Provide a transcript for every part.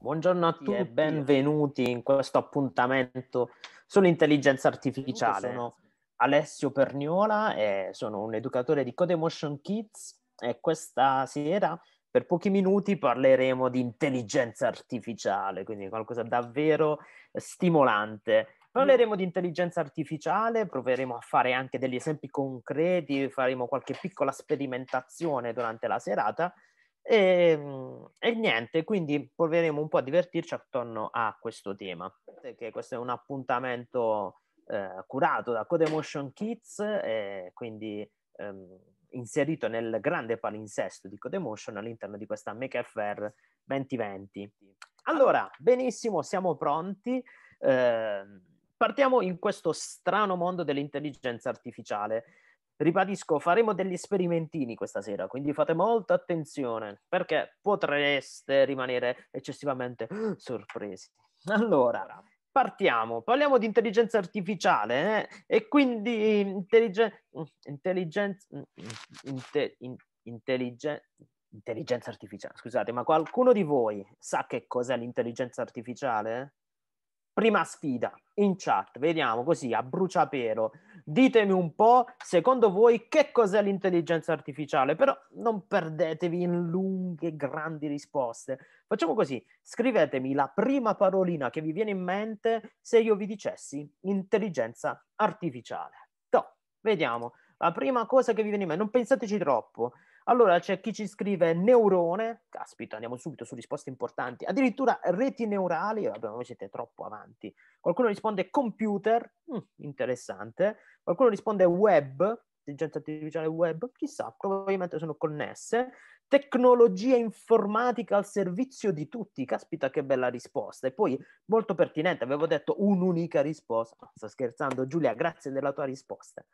Buongiorno a tutti e benvenuti in questo appuntamento sull'intelligenza artificiale. Sono Alessio Perniola e sono un educatore di Code Emotion Kids e questa sera per pochi minuti parleremo di intelligenza artificiale, quindi qualcosa davvero stimolante. Parleremo di intelligenza artificiale, proveremo a fare anche degli esempi concreti, faremo qualche piccola sperimentazione durante la serata e, ehm, e niente, quindi proveremo un po' a divertirci attorno a questo tema, perché questo è un appuntamento eh, curato da Code Emotion Kids, eh, quindi ehm, inserito nel grande palinsesto di Code Emotion all'interno di questa Make MakeFR 2020. Allora, benissimo, siamo pronti. Eh, Partiamo in questo strano mondo dell'intelligenza artificiale. Ribadisco, faremo degli sperimentini questa sera, quindi fate molta attenzione perché potreste rimanere eccessivamente eh, sorpresi. Allora, partiamo. Parliamo di intelligenza artificiale eh? e quindi intelligen- intelligenza mm, mm, inte- in- intelligenza artificiale. Scusate, ma qualcuno di voi sa che cos'è l'intelligenza artificiale? Prima sfida in chat, vediamo così a bruciapelo. Ditemi un po', secondo voi, che cos'è l'intelligenza artificiale? Però non perdetevi in lunghe, grandi risposte. Facciamo così, scrivetemi la prima parolina che vi viene in mente se io vi dicessi intelligenza artificiale. No, vediamo, la prima cosa che vi viene in mente, non pensateci troppo. Allora c'è chi ci scrive neurone, caspita, andiamo subito su risposte importanti, addirittura reti neurali, vabbè, voi siete troppo avanti. Qualcuno risponde computer, mm, interessante. Qualcuno risponde web, intelligenza artificiale web, chissà, probabilmente sono connesse. Tecnologia informatica al servizio di tutti, caspita che bella risposta. E poi molto pertinente, avevo detto un'unica risposta. Sto scherzando Giulia, grazie della tua risposta.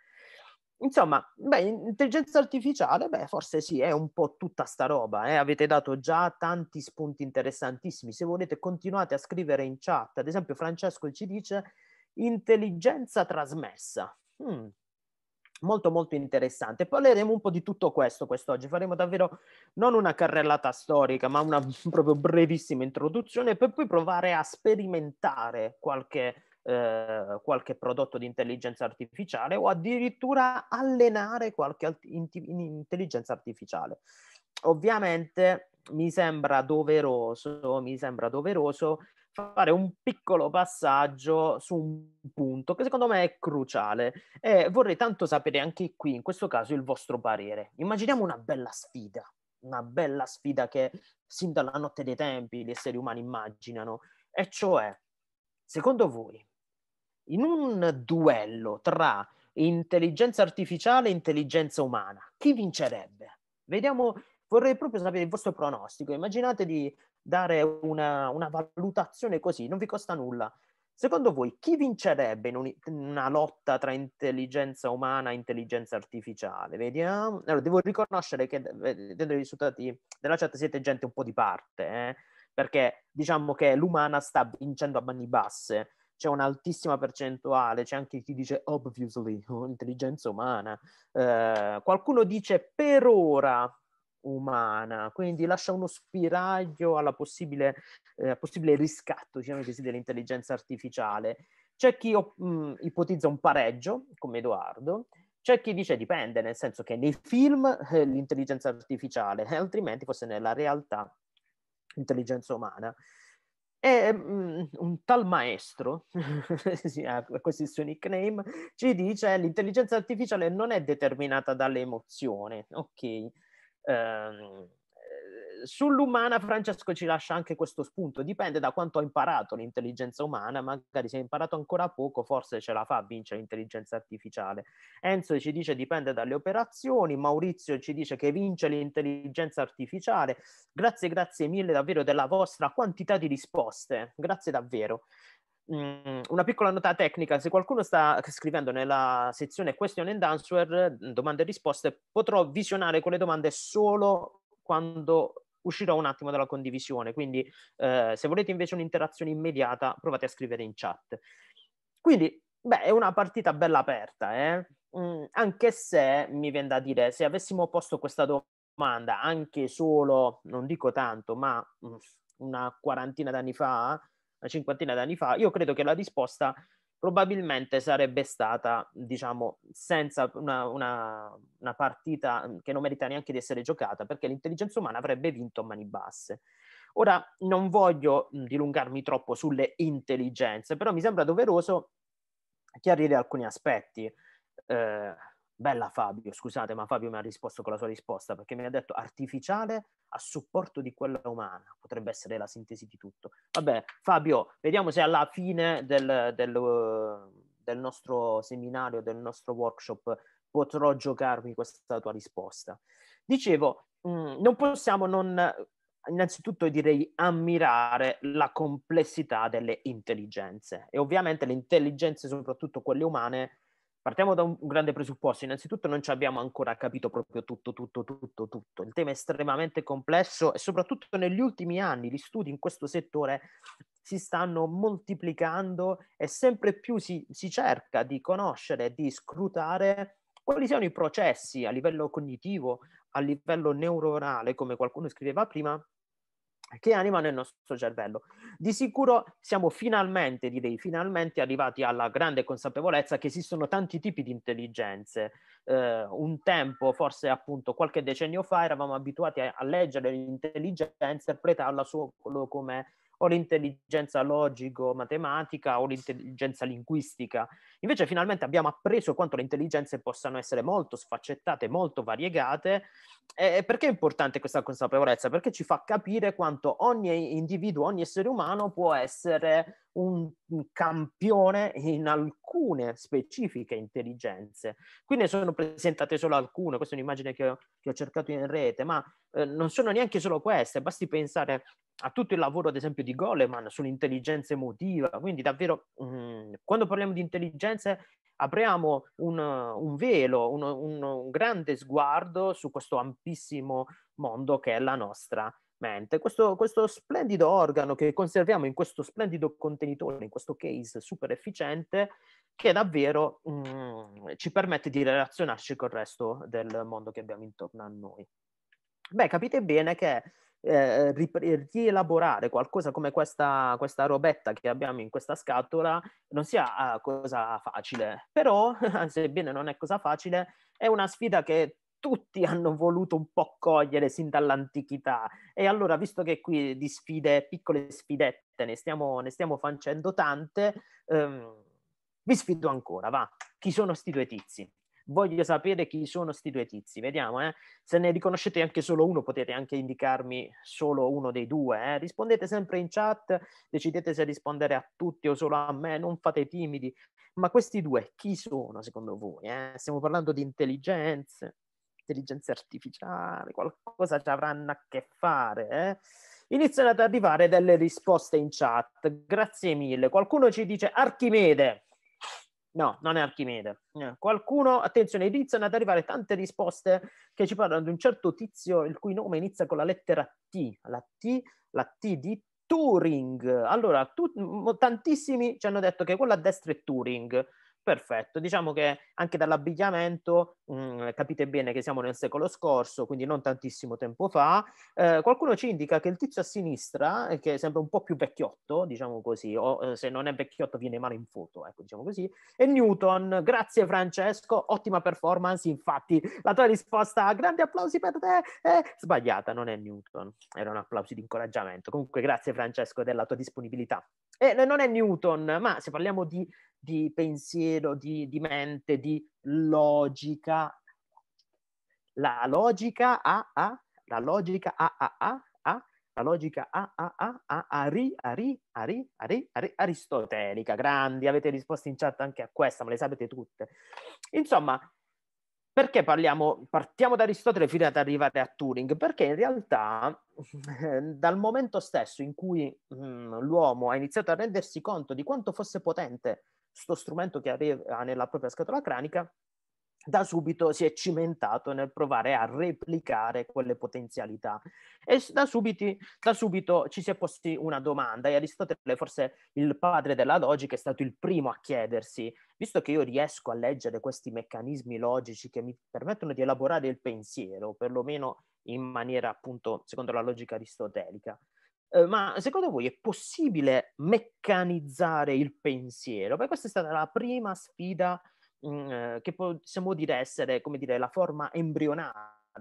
Insomma, beh, intelligenza artificiale, beh, forse sì, è un po' tutta sta roba, eh? avete dato già tanti spunti interessantissimi, se volete continuate a scrivere in chat, ad esempio Francesco ci dice intelligenza trasmessa, mm. molto molto interessante, parleremo un po' di tutto questo quest'oggi, faremo davvero non una carrellata storica, ma una proprio brevissima introduzione per poi provare a sperimentare qualche eh, qualche prodotto di intelligenza artificiale o addirittura allenare qualche alt- in- intelligenza artificiale. Ovviamente mi sembra doveroso, mi sembra doveroso fare un piccolo passaggio su un punto che secondo me è cruciale e vorrei tanto sapere anche qui, in questo caso, il vostro parere. Immaginiamo una bella sfida, una bella sfida che sin dalla notte dei tempi gli esseri umani immaginano, e cioè, secondo voi, in un duello tra intelligenza artificiale e intelligenza umana, chi vincerebbe? Vediamo, vorrei proprio sapere il vostro pronostico. Immaginate di dare una, una valutazione così, non vi costa nulla. Secondo voi chi vincerebbe in, un, in una lotta tra intelligenza umana e intelligenza artificiale? Vediamo. Allora, devo riconoscere che eh, vedendo i risultati della chat siete gente un po' di parte, eh? perché diciamo che l'umana sta vincendo a mani basse c'è un'altissima percentuale, c'è anche chi dice obviously, intelligenza umana, eh, qualcuno dice per ora umana, quindi lascia uno spiraglio alla possibile, eh, possibile riscatto diciamo così, dell'intelligenza artificiale. C'è chi mh, mm, ipotizza un pareggio, come Edoardo, c'è chi dice dipende, nel senso che nei film eh, l'intelligenza artificiale, eh, altrimenti fosse nella realtà intelligenza umana. E mhmm, un tal maestro, questi suoi nickname, ci dice che l'intelligenza artificiale non è determinata dall'emozione, ok? Um, sull'umana Francesco ci lascia anche questo spunto, dipende da quanto ha imparato l'intelligenza umana, magari se ha imparato ancora poco forse ce la fa a vincere l'intelligenza artificiale. Enzo ci dice dipende dalle operazioni, Maurizio ci dice che vince l'intelligenza artificiale. Grazie, grazie mille davvero della vostra quantità di risposte, grazie davvero mm, una piccola nota tecnica, se qualcuno sta scrivendo nella sezione question and answer, mm, domande e risposte, potrò visionare quelle domande solo quando uscirò un attimo dalla condivisione, quindi eh, se volete invece un'interazione immediata provate a scrivere in chat. Quindi, beh, è una partita bella aperta, eh? mm, anche se mi viene da dire, se avessimo posto questa domanda anche solo, non dico tanto, ma mm, una quarantina d'anni fa, una cinquantina d'anni fa, io credo che la risposta probabilmente sarebbe stata, diciamo, senza una, una, una partita mhmm, che non merita neanche di essere giocata, perché l'intelligenza umana avrebbe vinto a mani basse. Ora, non voglio mhmm, dilungarmi troppo sulle intelligenze, però mi sembra doveroso chiarire alcuni aspetti. Eh, Bella Fabio, scusate, ma Fabio mi ha risposto con la sua risposta perché mi ha detto artificiale a supporto di quella umana. Potrebbe essere la sintesi di tutto. Vabbè, Fabio, vediamo se alla fine del, del, del nostro seminario, del nostro workshop, potrò giocarmi questa tua risposta. Dicevo, mm, non possiamo non, innanzitutto direi, ammirare la complessità delle intelligenze e ovviamente le intelligenze, soprattutto quelle umane, Partiamo da un grande presupposto. Innanzitutto non ci abbiamo ancora capito proprio tutto, tutto, tutto, tutto. Il tema è estremamente complesso e soprattutto negli ultimi anni gli studi in questo settore si stanno moltiplicando e sempre più si, si cerca di conoscere, di scrutare quali siano i processi a livello cognitivo, a livello neuronale, come qualcuno scriveva prima, che animano il nostro cervello. Di sicuro siamo finalmente, direi finalmente, arrivati alla grande consapevolezza che esistono tanti tipi di intelligenze. Eh, un tempo, forse appunto qualche decennio fa, eravamo abituati a, a leggere l'intelligenza, e interpretarla solo come o l'intelligenza logico-matematica o l'intelligenza linguistica. Invece finalmente abbiamo appreso quanto le intelligenze possano essere molto sfaccettate, molto variegate. E perché è importante questa consapevolezza? Perché ci fa capire quanto ogni individuo, ogni essere umano può essere un campione in alcune specifiche intelligenze. Qui ne sono presentate solo alcune, questa è un'immagine che ho, che ho cercato in rete, ma eh, non sono neanche solo queste, basti pensare a tutto il lavoro, ad esempio, di Goleman sull'intelligenza emotiva. Quindi davvero, mh, mm, quando parliamo di intelligenza, apriamo un, un velo, un, un, un, grande sguardo su questo ampissimo mondo che è la nostra mente. Questo, questo splendido organo che conserviamo in questo splendido contenitore, in questo case super efficiente, che davvero mh, mm, ci permette di relazionarci col resto del mondo che abbiamo intorno a noi. Beh, capite bene che eh, rielaborare qualcosa come questa, questa, robetta che abbiamo in questa scatola non sia ah, cosa facile, però sebbene non è cosa facile, è una sfida che tutti hanno voluto un po' cogliere sin dall'antichità e allora visto che qui di sfide, piccole sfidette, ne stiamo, ne stiamo facendo tante, ehm, vi sfido ancora, va, chi sono sti due tizi? voglio sapere chi sono sti due tizi, vediamo, eh? se ne riconoscete anche solo uno potete anche indicarmi solo uno dei due, eh? rispondete sempre in chat, decidete se rispondere a tutti o solo a me, non fate timidi, ma questi due chi sono secondo voi? Eh? Stiamo parlando di intelligenze, intelligenze artificiali, qualcosa ci avranno a che fare, eh? Iniziano ad arrivare delle risposte in chat. Grazie mille. Qualcuno ci dice Archimede. No, non è Archimede. Eh, qualcuno, attenzione, iniziano ad arrivare tante risposte che ci parlano di un certo tizio il cui nome inizia con la lettera T, la T, la T di Turing. Allora, tu, tantissimi ci hanno detto che quella a destra è Turing. Perfetto, diciamo che anche dall'abbigliamento mh, mm, capite bene che siamo nel secolo scorso, quindi non tantissimo tempo fa. Eh, qualcuno ci indica che il tizio a sinistra, eh, che sembra un po' più vecchiotto, diciamo così, o eh, se non è vecchiotto viene male in foto, ecco, diciamo così, è Newton. Grazie Francesco, ottima performance, infatti la tua risposta a grandi applausi per te è sbagliata, non è Newton, era un applauso di incoraggiamento. Comunque grazie Francesco della tua disponibilità. E eh, non è Newton, ma se parliamo di di pensiero, di, di mente, di logica. La logica a a, la logica a a a a, la logica a a a a ari ari ari ari ari aristotelica. Grandi, avete risposto in chat anche a questa, ma le sapete tutte. Insomma, perché parliamo, partiamo da Aristotele fino ad arrivare a Turing? Perché in realtà eh, dal momento stesso in cui mh, mm, l'uomo ha iniziato a rendersi conto di quanto fosse potente sto strumento che aveva nella propria scatola cranica, da subito si è cimentato nel provare a replicare quelle potenzialità e da, subiti, da subito ci si è posti una domanda e Aristotele forse il padre della logica è stato il primo a chiedersi visto che io riesco a leggere questi meccanismi logici che mi permettono di elaborare il pensiero perlomeno in maniera appunto secondo la logica aristotelica Ehm, ma secondo voi è possibile meccanizzare il pensiero? Beh, questa è stata la prima sfida mh, mhmm, ehm, che possiamo dire essere, come dire, la forma embrionale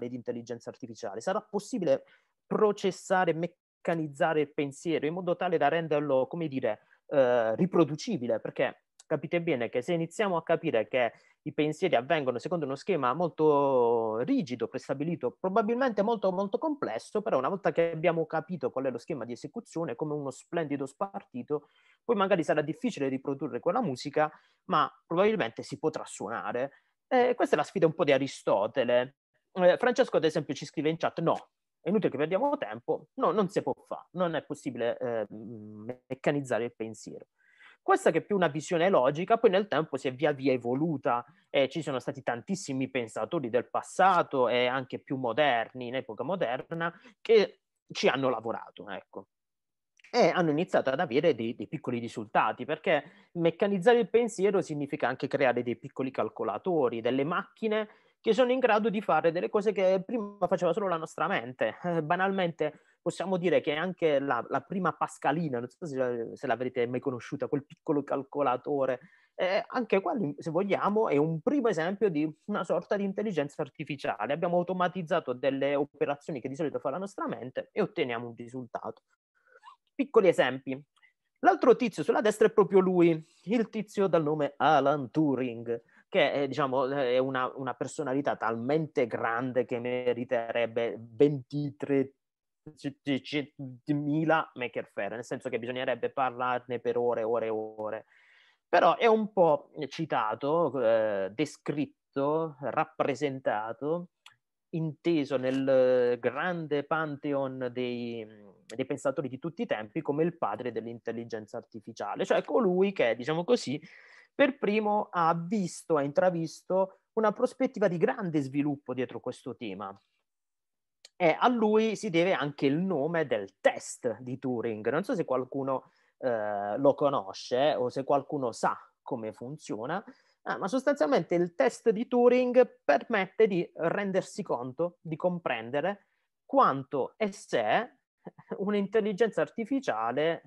di intelligenza artificiale. Sarà possibile processare, meccanizzare il pensiero in modo tale da renderlo, come dire, eh, riproducibile? Perché capite bene che se iniziamo a capire che i pensieri avvengono secondo uno schema molto rigido, prestabilito, probabilmente molto, molto complesso, però una volta che abbiamo capito qual è lo schema di esecuzione, come uno splendido spartito, poi magari sarà difficile riprodurre quella musica, ma probabilmente si potrà suonare. Eh, questa è la sfida un po' di Aristotele. Eh, Francesco, ad esempio, ci scrive in chat, no, è inutile che perdiamo tempo, no, non si può fare, non è possibile eh, meccanizzare il pensiero. Questa che è più una visione logica, poi nel tempo si è via via evoluta e ci sono stati tantissimi pensatori del passato e anche più moderni in epoca moderna che ci hanno lavorato, ecco e hanno iniziato ad avere dei, dei, piccoli risultati, perché meccanizzare il pensiero significa anche creare dei piccoli calcolatori, delle macchine che sono in grado di fare delle cose che prima faceva solo la nostra mente. banalmente, possiamo dire che anche la, la prima Pascalina, non so se, se l'avrete mai conosciuta, quel piccolo calcolatore, eh, anche quello, se vogliamo, è un primo esempio di una sorta di intelligenza artificiale. Abbiamo automatizzato delle operazioni che di solito fa la nostra mente e otteniamo un risultato. Piccoli esempi. L'altro tizio sulla destra è proprio lui, il tizio dal nome Alan Turing che è, diciamo, è una, una, personalità talmente grande che meriterebbe 23 10.000 maker fair, nel senso che bisognerebbe parlarne per ore e ore e ore. Però è un po' citato, eh, descritto, rappresentato, inteso nel eh, grande pantheon dei, mm, dei, pensatori di tutti i tempi come il padre dell'intelligenza artificiale, cioè colui che, diciamo così, per primo ha visto, ha intravisto una prospettiva di grande sviluppo dietro questo tema. E a lui si deve anche il nome del test di Turing. Non so se qualcuno eh, lo conosce o se qualcuno sa come funziona, ah, ma sostanzialmente il test di Turing permette di rendersi conto, di comprendere quanto e se un'intelligenza artificiale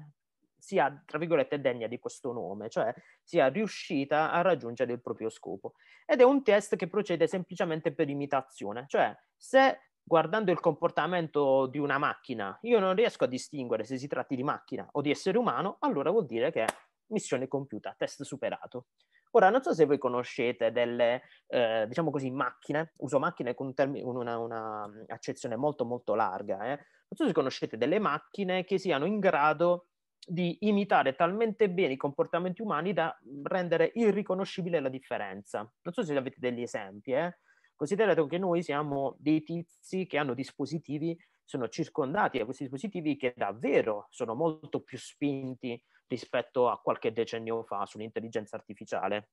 sia, tra virgolette, degna di questo nome, cioè sia riuscita a raggiungere il proprio scopo. Ed è un test che procede semplicemente per imitazione, cioè se guardando il comportamento di una macchina, io non riesco a distinguere se si tratti di macchina o di essere umano, allora vuol dire che è missione compiuta, test superato. Ora, non so se voi conoscete delle, eh, diciamo così, macchine, uso macchine con term- una, una mm, accezione molto molto larga, eh. non so se conoscete delle macchine che siano in grado di imitare talmente bene i comportamenti umani da mm, rendere irriconoscibile la differenza. Non so se avete degli esempi, eh. Considerato che noi siamo dei tizi che hanno dispositivi, sono circondati da questi dispositivi che davvero sono molto più spinti rispetto a qualche decennio fa sull'intelligenza artificiale.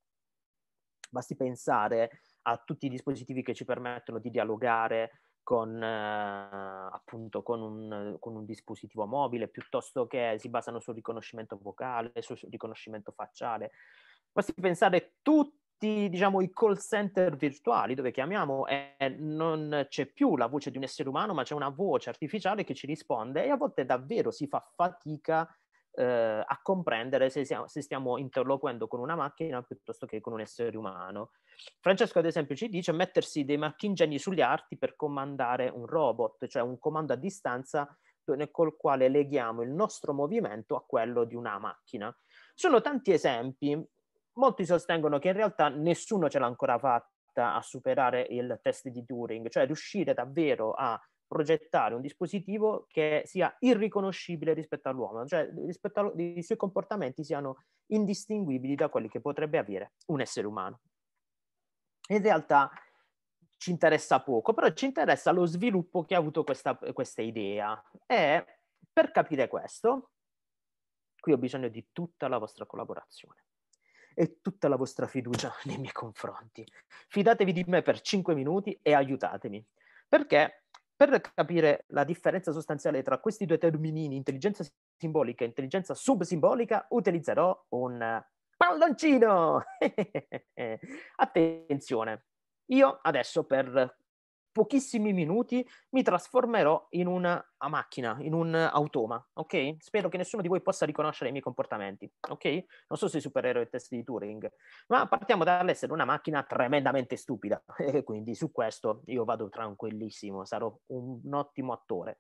Basti pensare a tutti i dispositivi che ci permettono di dialogare con, eh, appunto, con un, con un dispositivo mobile, piuttosto che si basano sul riconoscimento vocale, sul riconoscimento facciale. Basti pensare a tutti tutti diciamo, i call center virtuali dove chiamiamo e non c'è più la voce di un essere umano, ma c'è una voce artificiale che ci risponde e a volte davvero si fa fatica eh, a comprendere se, siamo, se, stiamo interloquendo con una macchina piuttosto che con un essere umano. Francesco, ad esempio, ci dice mettersi dei marchingegni sugli arti per comandare un robot, cioè un comando a distanza col quale leghiamo il nostro movimento a quello di una macchina. Sono tanti esempi, molti sostengono che in realtà nessuno ce l'ha ancora fatta a superare il test di Turing, cioè riuscire davvero a progettare un dispositivo che sia irriconoscibile rispetto all'uomo, cioè rispetto allo- i suoi comportamenti siano indistinguibili da quelli che potrebbe avere un essere umano. In realtà ci interessa poco, però ci interessa lo sviluppo che ha avuto questa, questa idea. E per capire questo, qui ho bisogno di tutta la vostra collaborazione e tutta la vostra fiducia nei miei confronti. Fidatevi di me per 5 minuti e aiutatemi. Perché per capire la differenza sostanziale tra questi due terminini, intelligenza simbolica e intelligenza subsimbolica, utilizzerò un palloncino. Attenzione, io adesso per pochissimi minuti mi trasformerò in una macchina, in un automa, ok? Spero che nessuno di voi possa riconoscere i miei comportamenti, ok? Non so se supererò i test di Turing, ma partiamo dall'essere una macchina tremendamente stupida e quindi su questo io vado tranquillissimo, sarò un, un ottimo attore.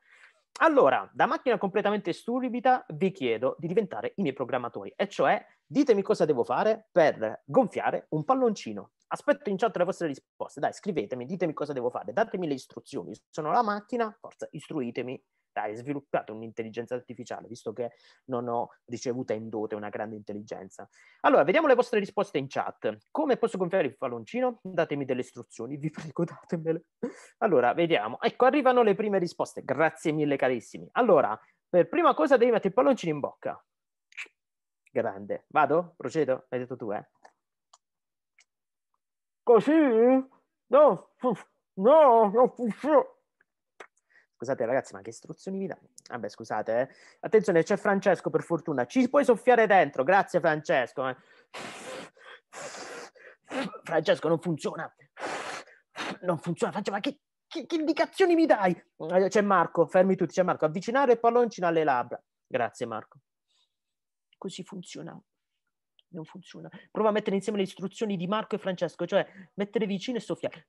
Allora, da macchina completamente stupida vi chiedo di diventare i miei programmatori, e cioè ditemi cosa devo fare per gonfiare un palloncino. Aspetto in chat le vostre risposte. Dai, scrivetemi, ditemi cosa devo fare, datemi le istruzioni. Sono la macchina, forza, istruitemi. Dai, sviluppate un'intelligenza artificiale, visto che non ho ricevuto in dote una grande intelligenza. Allora, vediamo le vostre risposte in chat. Come posso gonfiare il palloncino? Datemi delle istruzioni, vi prego, datemele. Allora, vediamo. Ecco, arrivano le prime risposte. Grazie mille, carissimi. Allora, per prima cosa devi mettere il palloncino in bocca. Grande. Vado? Procedo? Hai detto tu, eh? Così? No, no, funziona. Scusate ragazzi, ma che istruzioni vi dà? Vabbè, scusate. Eh. Attenzione, c'è Francesco per fortuna. Ci puoi soffiare dentro, grazie Francesco. Eh. Francesco, non funziona. Non funziona, Francesco, ma che, che, che, indicazioni mi dai? Eh, c'è Marco, fermi tutti, c'è Marco. Avvicinare il palloncino alle labbra. Grazie Marco. Così funziona non funziona. Prova a mettere insieme le istruzioni di Marco e Francesco, cioè mettere vicino e soffiare.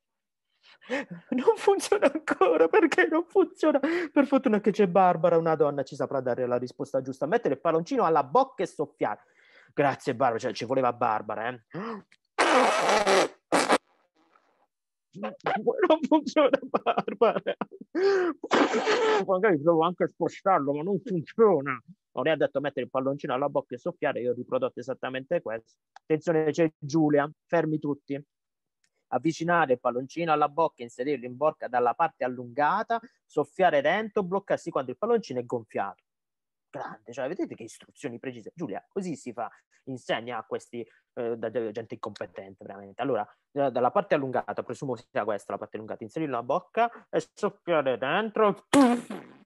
Non funziona ancora perché non funziona. Per fortuna che c'è Barbara, una donna ci saprà dare la risposta giusta. Mettere il palloncino alla bocca e soffiare. Grazie Barbara, cioè ci voleva Barbara, eh non funziona Barbara magari provo anche spostarlo ma non funziona non è detto mettere il palloncino alla bocca e soffiare io ho riprodotto esattamente questo attenzione c'è Giulia fermi tutti avvicinare il palloncino alla bocca, inserirlo in bocca dalla parte allungata, soffiare dentro, bloccarsi quando il palloncino è gonfiato grande, cioè vedete che istruzioni precise. Giulia, così si fa, insegna a questi, eh, da, gente incompetente veramente. Allora, dalla parte allungata, presumo sia questa la parte allungata, inserire la bocca e soffiare dentro.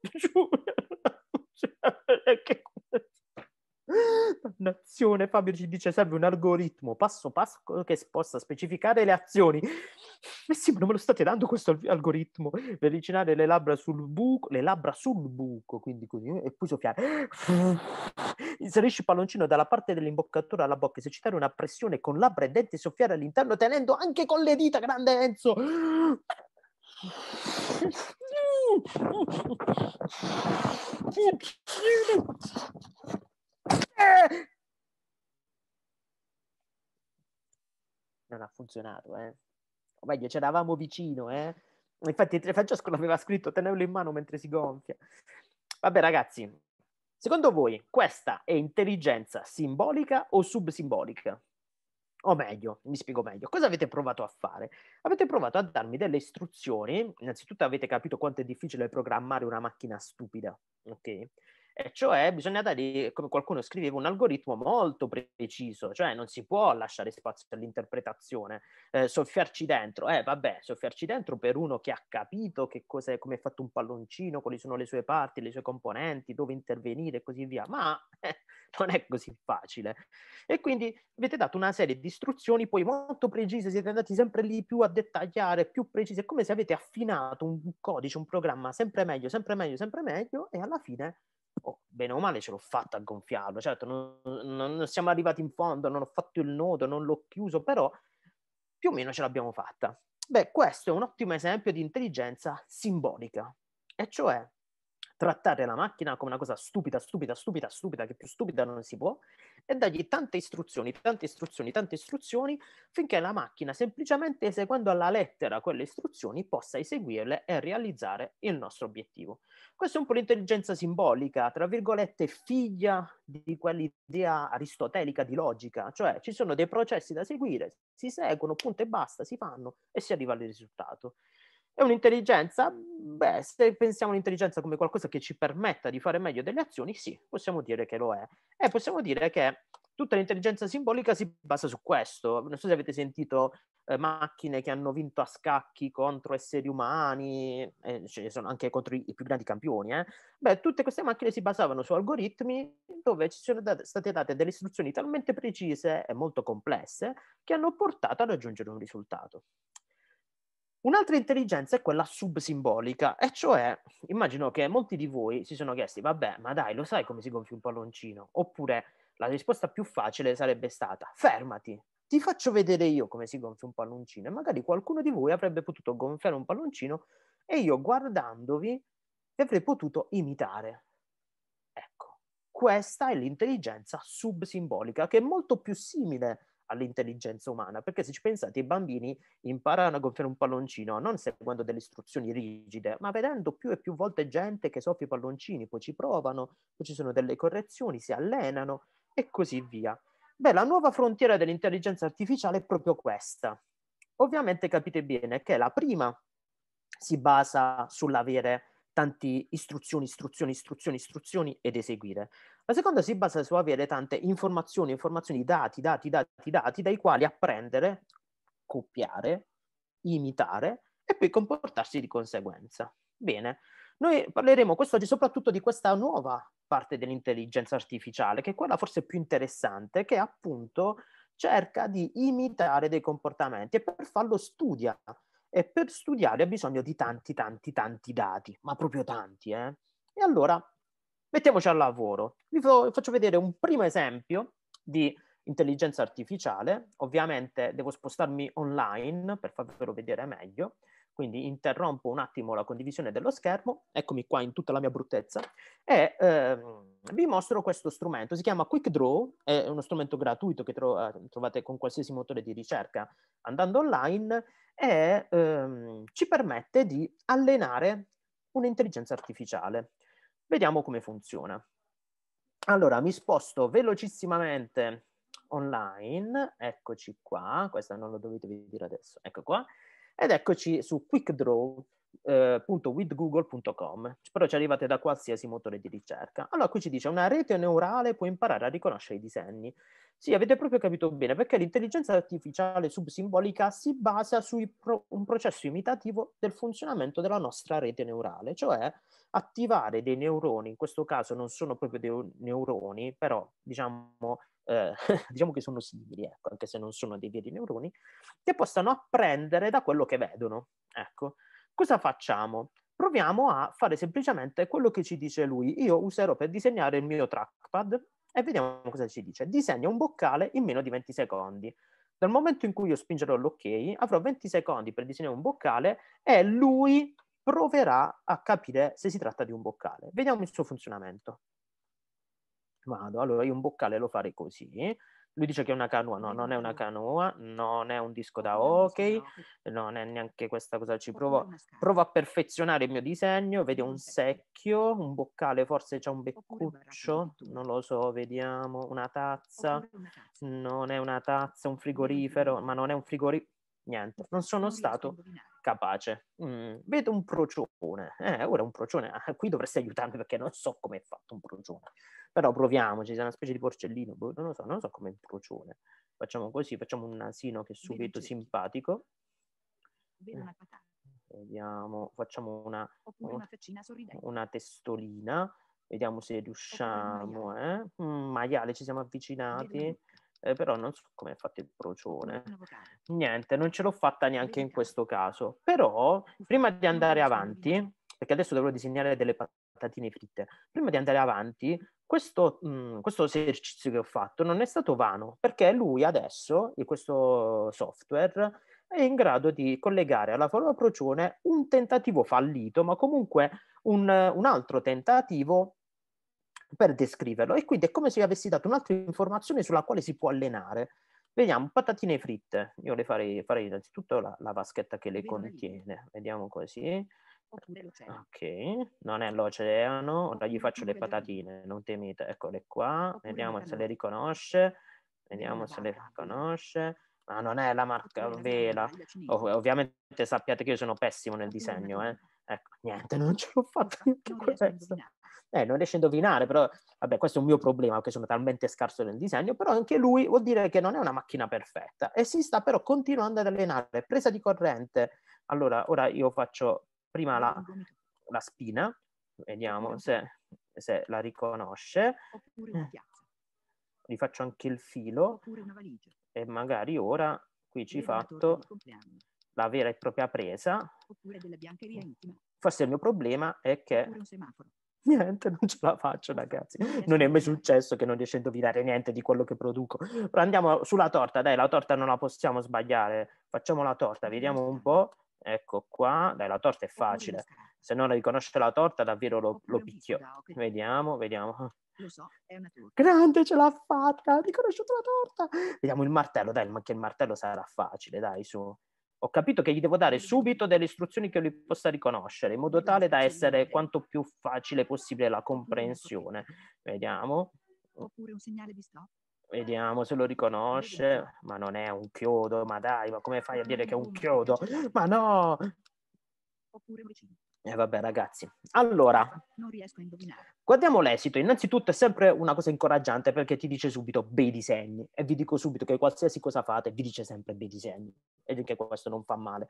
Giulia, cioè, che Dannazione, Fabio ci dice serve un algoritmo passo passo che possa specificare le azioni. Ma sì, ma non me lo state dando questo algoritmo per avvicinare le labbra sul buco, le labbra sul buco, quindi così, e poi soffiare. Inserisci il palloncino dalla parte dell'imboccatura alla bocca, esercitare una pressione con labbra e denti e soffiare all'interno tenendo anche con le dita, grande Enzo! Eh! Non ha funzionato, eh. O meglio, c'eravamo vicino, eh. Infatti Francesco l'aveva scritto, tenello in mano mentre si gonfia. Vabbè ragazzi, secondo voi questa è intelligenza simbolica o subsimbolica? o meglio, mi spiego meglio, cosa avete provato a fare? Avete provato a darmi delle istruzioni, innanzitutto avete capito quanto è difficile programmare una macchina stupida, ok? E cioè bisogna dare, come qualcuno scriveva, un algoritmo molto preciso, cioè non si può lasciare spazio all'interpretazione, eh, soffiarci dentro, eh vabbè, soffiarci dentro per uno che ha capito che cosa è, come è fatto un palloncino, quali sono le sue parti, le sue componenti, dove intervenire e così via, ma eh, non è così facile. E quindi avete dato una serie di istruzioni poi molto precise, siete andati sempre lì più a dettagliare, più precise, è come se avete affinato un codice, un programma sempre meglio, sempre meglio, sempre meglio e alla fine Oh, bene o male ce l'ho fatta a gonfiarlo, certo non, non, siamo arrivati in fondo, non ho fatto il nodo, non l'ho chiuso, però più o meno ce l'abbiamo fatta. Beh, questo è un ottimo esempio di intelligenza simbolica, e cioè trattare la macchina come una cosa stupida, stupida, stupida, stupida, che più stupida non si può, e dargli tante istruzioni, tante istruzioni, tante istruzioni, finché la macchina, semplicemente eseguendo alla lettera quelle istruzioni, possa eseguirle e realizzare il nostro obiettivo. Questa è un po' l'intelligenza simbolica, tra virgolette, figlia di quell'idea aristotelica di logica, cioè ci sono dei processi da seguire, si seguono, punto e basta, si fanno e si arriva al risultato. È un'intelligenza, beh, se pensiamo all'intelligenza come qualcosa che ci permetta di fare meglio delle azioni, sì, possiamo dire che lo è. E possiamo dire che tutta l'intelligenza simbolica si basa su questo. Non so se avete sentito eh, macchine che hanno vinto a scacchi contro esseri umani, eh, ce ne sono anche contro i, i più grandi campioni. Eh. Beh, tutte queste macchine si basavano su algoritmi dove ci sono date, state date delle istruzioni talmente precise e molto complesse che hanno portato a raggiungere un risultato. Un'altra intelligenza è quella subsimbolica, e cioè immagino che molti di voi si sono chiesti, vabbè, ma dai, lo sai come si gonfia un palloncino? Oppure la risposta più facile sarebbe stata, fermati, ti faccio vedere io come si gonfia un palloncino. E magari qualcuno di voi avrebbe potuto gonfiare un palloncino e io guardandovi avrei potuto imitare. Ecco, questa è l'intelligenza subsimbolica, che è molto più simile all'intelligenza umana, perché se ci pensate i bambini imparano a gonfiare un palloncino non seguendo delle istruzioni rigide, ma vedendo più e più volte gente che soffia i palloncini, poi ci provano, poi ci sono delle correzioni, si allenano e così via. Beh, la nuova frontiera dell'intelligenza artificiale è proprio questa. Ovviamente capite bene che la prima si basa sull'avere tante istruzioni, istruzioni, istruzioni, istruzioni ed eseguire. La seconda si basa su avere tante informazioni, informazioni, dati, dati, dati, dati, dai quali apprendere, copiare, imitare e poi comportarsi di conseguenza. Bene, noi parleremo quest'oggi soprattutto di questa nuova parte dell'intelligenza artificiale, che è quella forse più interessante, che appunto cerca di imitare dei comportamenti e per farlo studia. E per studiare ha bisogno di tanti, tanti, tanti dati, ma proprio tanti. Eh? E allora Mettiamoci al lavoro. Vi faccio vedere un primo esempio di intelligenza artificiale. Ovviamente devo spostarmi online per farvelo vedere meglio. Quindi interrompo un attimo la condivisione dello schermo, eccomi qua in tutta la mia bruttezza, e ehm, vi mostro questo strumento. Si chiama QuickDraw, è uno strumento gratuito che tro- eh, trovate con qualsiasi motore di ricerca andando online e ehm, ci permette di allenare un'intelligenza artificiale. Vediamo come funziona. Allora, mi sposto velocissimamente online, eccoci qua, questo non lo dovete dire adesso, ecco qua, ed eccoci su Quick Draw. Eh, .withgoogle.com però ci arrivate da qualsiasi motore di ricerca. Allora qui ci dice una rete neurale può imparare a riconoscere i disegni. Sì, avete proprio capito bene, perché l'intelligenza artificiale subsimbolica si basa su pro- un processo imitativo del funzionamento della nostra rete neurale, cioè attivare dei neuroni, in questo caso non sono proprio dei neuroni, però diciamo eh, diciamo che sono simili, ecco, anche se non sono dei veri neuroni, che possano apprendere da quello che vedono. Ecco, Cosa facciamo? Proviamo a fare semplicemente quello che ci dice lui. Io userò per disegnare il mio trackpad e vediamo cosa ci dice. Disegna un boccale in meno di 20 secondi. Dal momento in cui io spingerò l'ok, avrò 20 secondi per disegnare un boccale e lui proverà a capire se si tratta di un boccale. Vediamo il suo funzionamento. Vado, allora io un boccale lo farei così, lui dice che è una canoa, no, non è una esatto. canoa, non è un disco da hockey, non è neanche questa cosa, ci provo, provo a perfezionare il mio disegno, vedo un secchio, un boccale, forse c'è un beccuccio, non lo so, vediamo, una tazza, non è una tazza, un frigorifero, ma non è un frigorifero, niente, non sono stato capace. Mm, vedo un procione. Eh, ora un procione. Ah, qui dovresti aiutarmi perché non so come è fatto un procione. Però proviamoci, se è una specie di porcellino, boh, non lo so, non lo so come un procione. Facciamo così, facciamo un nasino che è subito Vedo simpatico. Vedo eh. una patata. Vediamo, facciamo una, una, una, testolina. Vediamo se riusciamo. Eh. Un maiale, ci siamo avvicinati eh, però non so come ha fatto il procione. Niente, non ce l'ho fatta neanche in questo caso. Però, prima di andare avanti, perché adesso dovrò disegnare delle patatine fritte, prima di andare avanti, questo, mh, mm, questo esercizio che ho fatto non è stato vano, perché lui adesso, in questo software, è in grado di collegare alla forma procione un tentativo fallito, ma comunque un, un altro tentativo per descriverlo e quindi è come se gli avessi dato un'altra informazione sulla quale si può allenare. Vediamo, patatine fritte, io le farei, farei innanzitutto la, la, vaschetta che le contiene, vediamo così. Ok, non è l'oceano, ora gli faccio le patatine, non temete, eccole qua, vediamo se le riconosce, vediamo se le riconosce ma non è la marca vela. Ov- ovviamente sappiate che io sono pessimo nel disegno, eh. Ecco, niente, non ce l'ho fatta neanche questo eh, non riesce a indovinare, però vabbè, questo è un mio problema perché sono talmente scarso nel disegno, però anche lui vuol dire che non è una macchina perfetta e si sta però continuando ad allenare, presa di corrente. Allora, ora io faccio prima la, la spina, vediamo se, se la riconosce. Oppure una piazza. Rifaccio anche il filo. Oppure una valigia. E magari ora qui ci fatto la vera e propria presa. Oppure della biancheria intima. Forse il mio problema è che... Oppure un semaforo niente, non ce la faccio ragazzi. Non è mai successo che non riesco a indovinare niente di quello che produco. Però andiamo sulla torta, dai, la torta non la possiamo sbagliare. Facciamo la torta, vediamo un po'. Ecco qua, dai, la torta è facile. Se non riconosce la torta, davvero lo, lo picchio. Vediamo, vediamo. Lo so, è una torta. Grande, ce l'ha fatta, ha riconosciuto la torta. Vediamo il martello, dai, ma che il martello sarà facile, dai, su ho capito che gli devo dare subito delle istruzioni che lui possa riconoscere, in modo tale da essere quanto più facile possibile la comprensione. Vediamo. Oppure un segnale di stop. Vediamo se lo riconosce, ma non è un chiodo, ma dai, ma come fai a dire che è un chiodo? Ma no! Oppure un vicino. E eh, vabbè ragazzi, allora, guardiamo l'esito. Innanzitutto è sempre una cosa incoraggiante perché ti dice subito bei disegni e vi dico subito che qualsiasi cosa fate vi dice sempre bei disegni e anche questo non fa male.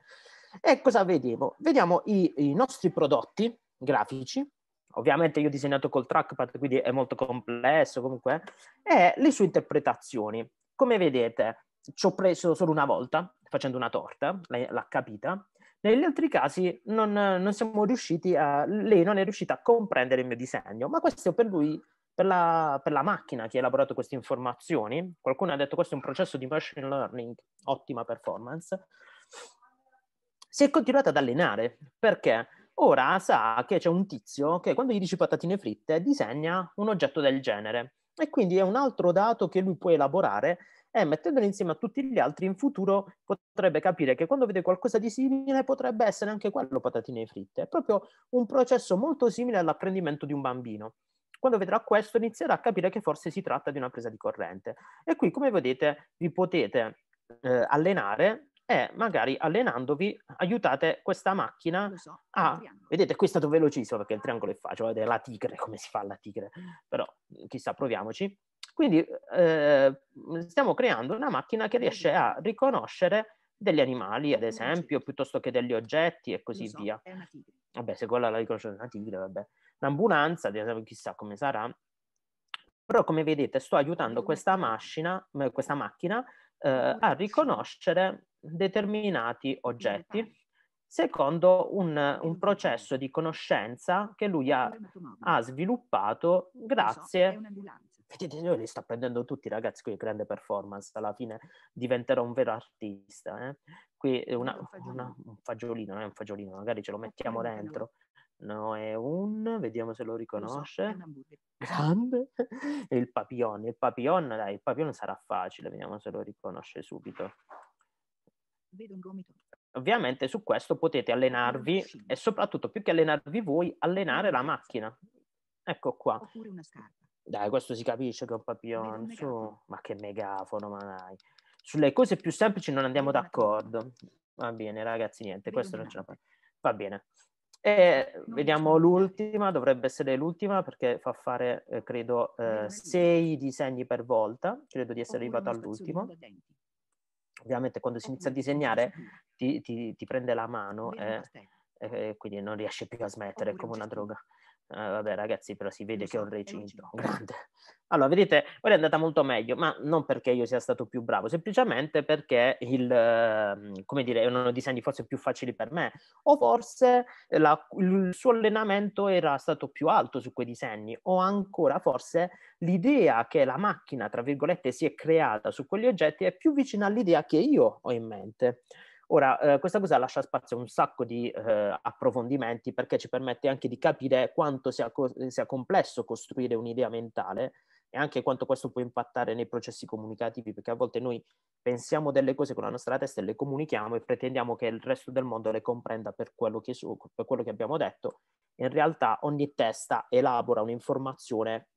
E cosa vediamo? Vediamo i, i nostri prodotti grafici ovviamente io ho disegnato col trackpad, quindi è molto complesso comunque, eh. e le sue interpretazioni. Come vedete, ci ho preso solo una volta, facendo una torta, l'ha capita, negli altri casi non, non siamo riusciti a, lei non è riuscita a comprendere il mio disegno, ma questo per lui, per la, per la macchina che ha elaborato queste informazioni, qualcuno ha detto questo è un processo di machine learning, ottima performance, si è continuato ad allenare perché ora sa che c'è un tizio che quando gli dici patatine fritte disegna un oggetto del genere e quindi è un altro dato che lui può elaborare e eh, mettendoli insieme a tutti gli altri in futuro potrebbe capire che quando vede qualcosa di simile potrebbe essere anche quello patatine fritte. È proprio un processo molto simile all'apprendimento di un bambino. Quando vedrà questo inizierà a capire che forse si tratta di una presa di corrente. E qui, come vedete, vi potete eh, allenare e magari allenandovi aiutate questa macchina so, a... Vedete, qui è stato velocissimo perché il triangolo è facile, vedete la tigre, come si fa la tigre, però chissà, proviamoci. Quindi eh, stiamo creando una macchina che riesce a riconoscere degli animali, ad esempio, piuttosto che degli oggetti e così so, via. Vabbè, se quella la riconosce una tigre, vabbè. L'ambulanza, chissà come sarà. Però come vedete sto aiutando questa, mascina, questa macchina eh, a riconoscere determinati oggetti secondo un, un, processo di conoscenza che lui ha, ha sviluppato grazie Petit Signore li sta prendendo tutti ragazzi con grande performance, alla fine diventerò un vero artista. Eh? Qui è una, una, un fagiolino, non eh, è un fagiolino, magari ce lo mettiamo dentro. No, è eh, un, vediamo se lo riconosce. Lo so, grande. il papillon, il papillon, dai, il papillon sarà facile, vediamo se lo riconosce subito. Vedo un gomito. Ovviamente su questo potete allenarvi e soprattutto più che allenarvi voi, allenare la macchina. Ecco qua. Oppure una scarpa. Dai, questo si capisce che è un papillon. Su, ma che megafono, ma dai. Sulle cose più semplici non andiamo d'accordo. Va bene, ragazzi, niente, questo non ce la fa. Va bene. E eh, vediamo l'ultima, dovrebbe essere l'ultima perché fa fare, eh, credo, eh, sei disegni per volta. Credo di essere arrivato all'ultimo. Ovviamente quando si inizia a disegnare ti, ti, ti prende la mano e, e, eh, eh, quindi non riesce più a smettere, è come una droga. Uh, vabbè ragazzi, però si vede che ho un recinto grande. Allora, vedete, ora è andata molto meglio, ma non perché io sia stato più bravo, semplicemente perché il, ehm, come dire, erano disegni forse più facili per me, o forse la, il suo allenamento era stato più alto su quei disegni, o ancora forse l'idea che la macchina, tra virgolette, si è creata su quegli oggetti è più vicina all'idea che io ho in mente. Ora, eh, questa cosa lascia spazio a un sacco di eh, approfondimenti perché ci permette anche di capire quanto sia, co- sia complesso costruire un'idea mentale e anche quanto questo può impattare nei processi comunicativi, perché a volte noi pensiamo delle cose con la nostra testa e le comunichiamo e pretendiamo che il resto del mondo le comprenda per quello che, su, per quello che abbiamo detto. In realtà ogni testa elabora un'informazione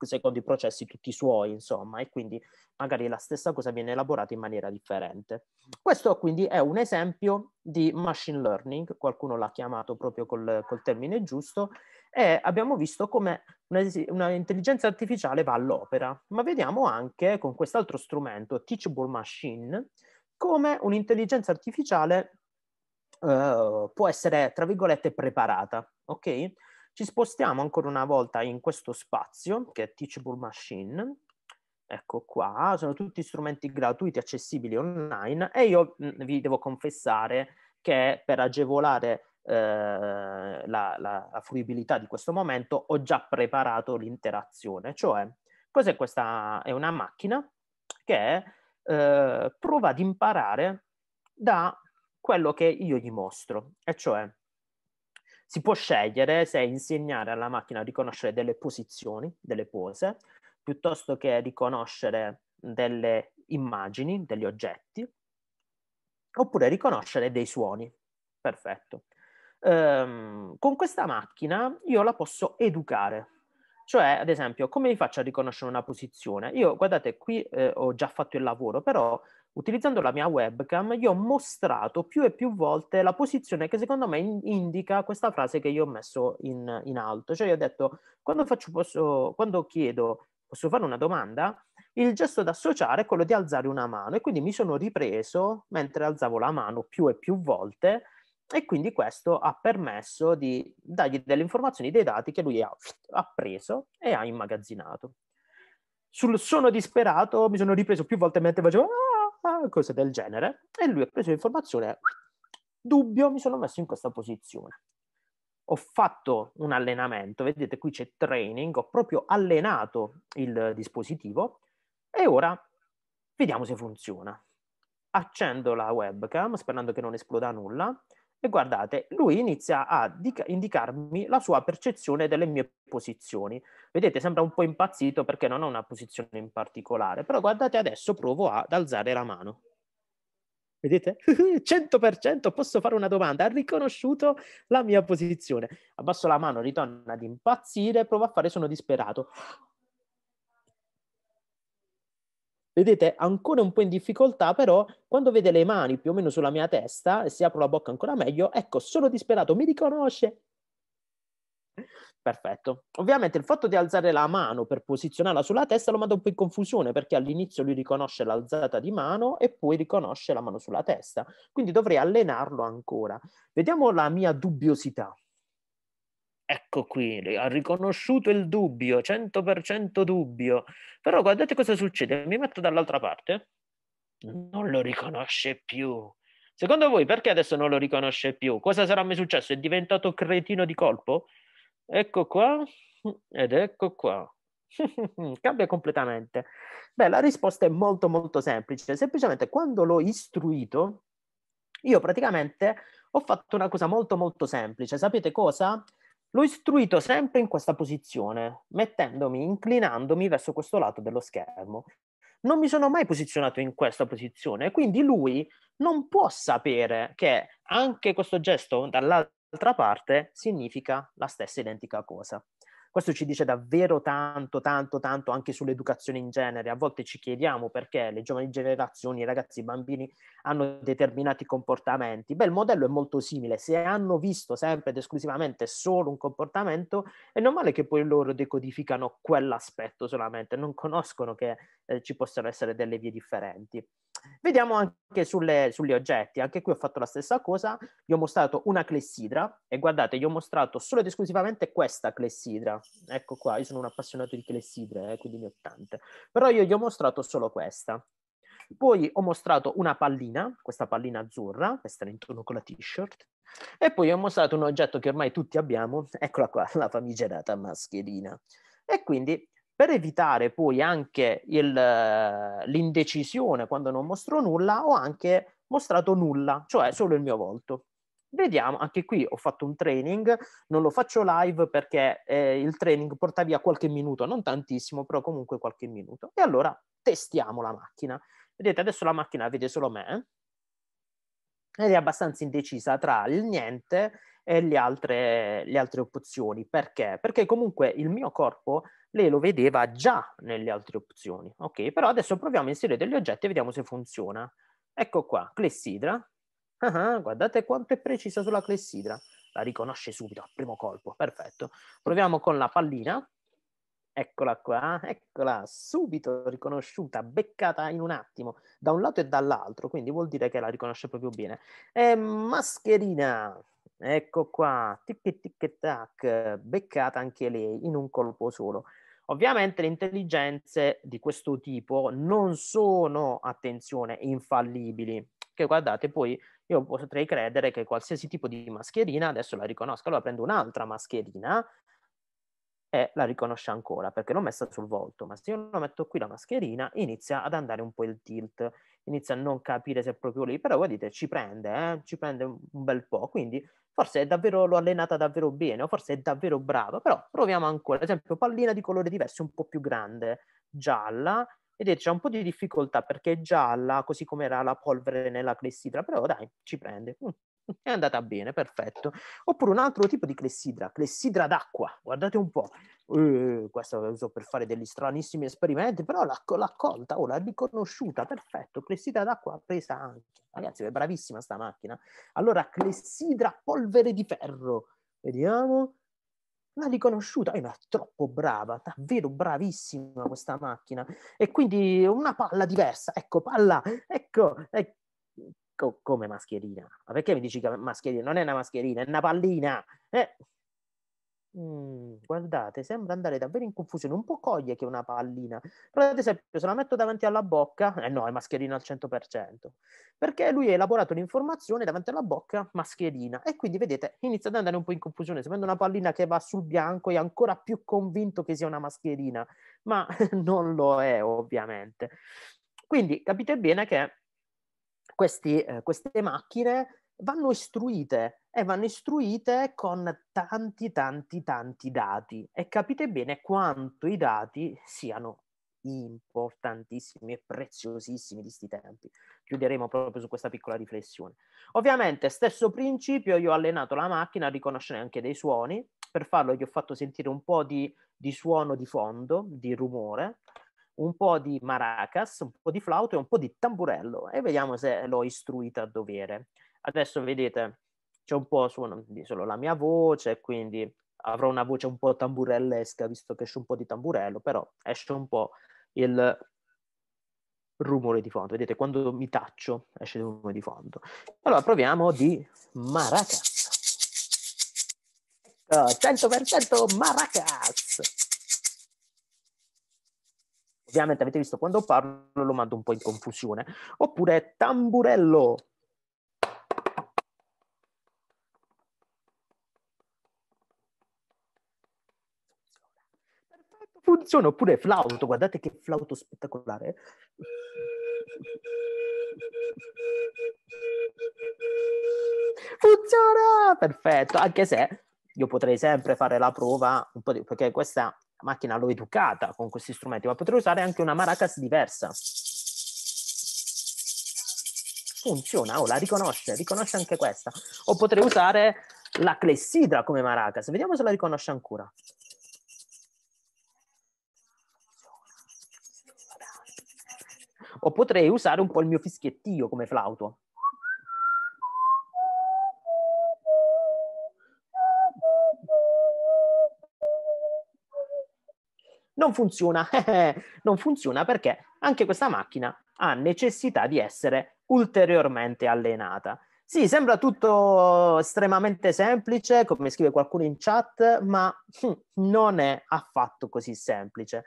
secondo i processi tutti suoi, insomma, e quindi magari la stessa cosa viene elaborata in maniera differente. Questo quindi è un esempio di machine learning, qualcuno l'ha chiamato proprio col, col termine giusto, e abbiamo visto come un'intelligenza artificiale va all'opera, ma vediamo anche con quest'altro strumento, Teachable Machine, come un'intelligenza artificiale uh, può essere, tra virgolette, preparata, ok? Ci spostiamo ancora una volta in questo spazio che è Teachable Machine. Ecco qua, sono tutti strumenti gratuiti, accessibili online e io vi devo confessare che per agevolare eh, la, la, la, fruibilità di questo momento ho già preparato l'interazione, cioè cos'è questa? È una macchina che eh, prova ad imparare da quello che io gli mostro, e cioè si può scegliere se insegnare alla macchina a riconoscere delle posizioni, delle pose, piuttosto che riconoscere delle immagini, degli oggetti, oppure riconoscere dei suoni. Perfetto. Ehm, con questa macchina io la posso educare, cioè ad esempio come mi faccio a riconoscere una posizione? Io guardate qui eh, ho già fatto il lavoro, però utilizzando la mia webcam, gli ho mostrato più e più volte la posizione che secondo me in- indica questa frase che io ho messo in, in alto. Cioè, io ho detto, quando, faccio, posso, quando chiedo, posso fare una domanda? Il gesto da associare è quello di alzare una mano e quindi mi sono ripreso mentre alzavo la mano più e più volte e quindi questo ha permesso di dargli delle informazioni, dei dati che lui ha, ha preso e ha immagazzinato. Sul sono disperato mi sono ripreso più volte mentre facevo ah! Eh, cose del genere, e lui ha preso informazione, dubbio, mi sono messo in questa posizione. Ho fatto un allenamento, vedete qui c'è training, ho proprio allenato il dispositivo e ora vediamo se funziona. Accendo la webcam sperando che non esploda nulla e guardate, lui inizia a indicarmi la sua percezione delle mie posizioni. Vedete, sembra un po' impazzito perché non ho una posizione in particolare, però guardate adesso provo ad alzare la mano. Vedete? 100% posso fare una domanda, ha riconosciuto la mia posizione. Abbasso la mano, ritorna ad impazzire, provo a fare sono disperato. Vedete, ancora un po' in difficoltà, però, quando vede le mani più o meno sulla mia testa e si apre la bocca ancora meglio, ecco, sono disperato, mi riconosce. Perfetto. Ovviamente il fatto di alzare la mano per posizionarla sulla testa lo manda un po' in confusione perché all'inizio lui riconosce l'alzata di mano e poi riconosce la mano sulla testa. Quindi dovrei allenarlo ancora. Vediamo la mia dubbiosità. Ecco qui, ha riconosciuto il dubbio, 100% dubbio. Però guardate cosa succede, mi metto dall'altra parte, non lo riconosce più. Secondo voi perché adesso non lo riconosce più? Cosa sarà mai successo? È diventato cretino di colpo? Ecco qua ed ecco qua. Cambia completamente. Beh, la risposta è molto molto semplice. Semplicemente quando l'ho istruito, io praticamente ho fatto una cosa molto molto semplice. Sapete cosa? L'ho istruito sempre in questa posizione, mettendomi, inclinandomi verso questo lato dello schermo. Non mi sono mai posizionato in questa posizione, quindi lui non può sapere che anche questo gesto dall'altra parte significa la stessa identica cosa. Questo ci dice davvero tanto, tanto, tanto anche sull'educazione in genere. A volte ci chiediamo perché le giovani generazioni, i ragazzi, i bambini hanno determinati comportamenti. Beh, il modello è molto simile. Se hanno visto sempre ed esclusivamente solo un comportamento, è normale che poi loro decodificano quell'aspetto solamente, non conoscono che eh, ci possano essere delle vie differenti. Vediamo anche sulle, sugli oggetti, anche qui ho fatto la stessa cosa, gli ho mostrato una clessidra e guardate, gli ho mostrato solo ed esclusivamente questa clessidra, ecco qua, io sono un appassionato di clessidre, eh, quindi ne ho tante, però io gli ho mostrato solo questa. Poi ho mostrato una pallina, questa pallina azzurra, questa è in tono con la t-shirt, e poi ho mostrato un oggetto che ormai tutti abbiamo, eccola qua, la famigerata mascherina. E quindi per evitare poi anche il, l'indecisione quando non mostro nulla, ho anche mostrato nulla, cioè solo il mio volto. Vediamo, anche qui ho fatto un training, non lo faccio live perché eh, il training porta via qualche minuto, non tantissimo, però comunque qualche minuto. E allora testiamo la macchina. Vedete, adesso la macchina vede solo me eh, ed è abbastanza indecisa tra il niente e le altre, le altre opzioni. Perché? Perché comunque il mio corpo lei lo vedeva già nelle altre opzioni, ok? Però adesso proviamo a inserire degli oggetti e vediamo se funziona. Ecco qua, clessidra. Ah, ah guardate quanto è precisa sulla clessidra. La riconosce subito al primo colpo, perfetto. Proviamo con la pallina. Eccola qua, eccola, subito riconosciuta, beccata in un attimo, da un lato e dall'altro, quindi vuol dire che la riconosce proprio bene. E mascherina, ecco qua, tic tic tac, beccata anche lei in un colpo solo. Ovviamente le intelligenze di questo tipo non sono, attenzione, infallibili, che guardate poi io potrei credere che qualsiasi tipo di mascherina adesso la riconosco, allora prendo un'altra mascherina e la riconosce ancora perché l'ho messa sul volto, ma se io non metto qui la mascherina inizia ad andare un po' il tilt inizia a non capire se è proprio lì, però vedete ci prende, eh? ci prende un bel po', quindi forse è davvero, l'ho allenata davvero bene o forse è davvero brava, però proviamo ancora, ad esempio pallina di colore diverso, un po' più grande, gialla, vedete c'è un po' di difficoltà perché è gialla, così come era la polvere nella clessidra, però dai, ci prende, mm è andata bene, perfetto. Oppure un altro tipo di clessidra, clessidra d'acqua, guardate un po', uh, questa la uso per fare degli stranissimi esperimenti, però l'ha, l'ha colta o oh, l'ha riconosciuta, perfetto, clessidra d'acqua presa anche. Ragazzi, è bravissima sta macchina. Allora, clessidra polvere di ferro, vediamo, l'ha riconosciuta, eh, è una troppo brava, davvero bravissima questa macchina. E quindi una palla diversa, ecco, palla, ecco, ecco Co- come mascherina? Ma perché mi dici che mascherina? Non è una mascherina, è una pallina. Eh. Mm, guardate, sembra andare davvero in confusione. Un po' coglie che è una pallina. Però, ad esempio, se la metto davanti alla bocca, eh no, è mascherina al 100%. Perché lui ha elaborato l'informazione davanti alla bocca, mascherina. E quindi, vedete, inizia ad andare un po' in confusione. Se prendo una pallina che va sul bianco, è ancora più convinto che sia una mascherina. Ma non lo è, ovviamente. Quindi, capite bene che questi, eh, queste macchine vanno istruite e vanno istruite con tanti, tanti, tanti dati e capite bene quanto i dati siano importantissimi e preziosissimi di questi tempi. Chiuderemo proprio su questa piccola riflessione. Ovviamente, stesso principio, io ho allenato la macchina a riconoscere anche dei suoni, per farlo gli ho fatto sentire un po' di, di suono di fondo, di rumore, un po' di maracas, un po' di flauto e un po' di tamburello e vediamo se l'ho istruita a dovere. Adesso vedete, c'è un po' suono solo la mia voce, quindi avrò una voce un po' tamburellesca, visto che esce un po' di tamburello, però esce un po' il rumore di fondo. Vedete, quando mi taccio esce il rumore di fondo. Allora proviamo di maracas. 100% ecco, maracas! Ovviamente avete visto quando parlo lo mando un po' in confusione. Oppure tamburello. Funziona oppure flauto, guardate che flauto spettacolare. Funziona! Perfetto, anche se io potrei sempre fare la prova, un po di, perché questa macchina l'ho educata con questi strumenti, ma potrei usare anche una maracas diversa. Funziona, oh, la riconosce, riconosce anche questa. O potrei usare la clessidra come maracas, vediamo se la riconosce ancora. O potrei usare un po' il mio fischiettio come flauto. Non funziona, eh, non funziona perché anche questa macchina ha necessità di essere ulteriormente allenata. Sì, sembra tutto estremamente semplice, come scrive qualcuno in chat, ma non è affatto così semplice.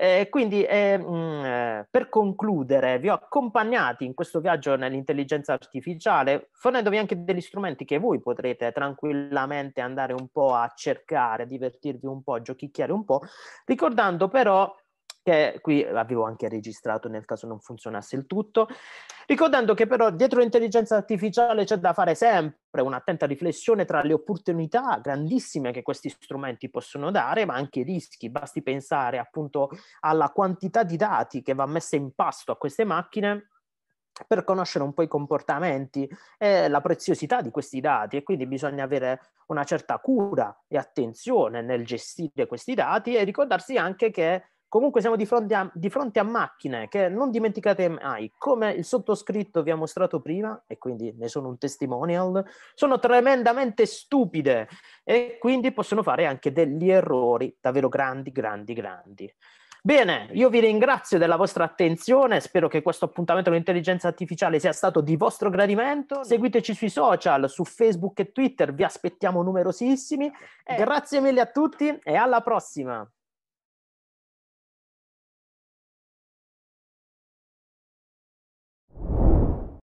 Eh, quindi ehm, mm, eh, mh, per concludere vi ho accompagnati in questo viaggio nell'intelligenza artificiale fornendovi anche degli strumenti che voi potrete tranquillamente andare un po' a cercare, divertirvi un po', giochicchiare un po', ricordando però che qui avevo anche registrato nel caso non funzionasse il tutto, ricordando che però dietro l'intelligenza artificiale c'è da fare sempre un'attenta riflessione tra le opportunità grandissime che questi strumenti possono dare, ma anche i rischi, basti pensare appunto alla quantità di dati che va messa in pasto a queste macchine per conoscere un po' i comportamenti e la preziosità di questi dati e quindi bisogna avere una certa cura e attenzione nel gestire questi dati e ricordarsi anche che Comunque siamo di fronte, a, di fronte, a, macchine che non dimenticate mai, come il sottoscritto vi ha mostrato prima, e quindi ne sono un testimonial, sono tremendamente stupide e quindi possono fare anche degli errori davvero grandi, grandi, grandi. Bene, io vi ringrazio della vostra attenzione, spero che questo appuntamento all'intelligenza artificiale sia stato di vostro gradimento. Seguiteci sui social, su Facebook e Twitter, vi aspettiamo numerosissimi. Eh. grazie mille a tutti e alla prossima!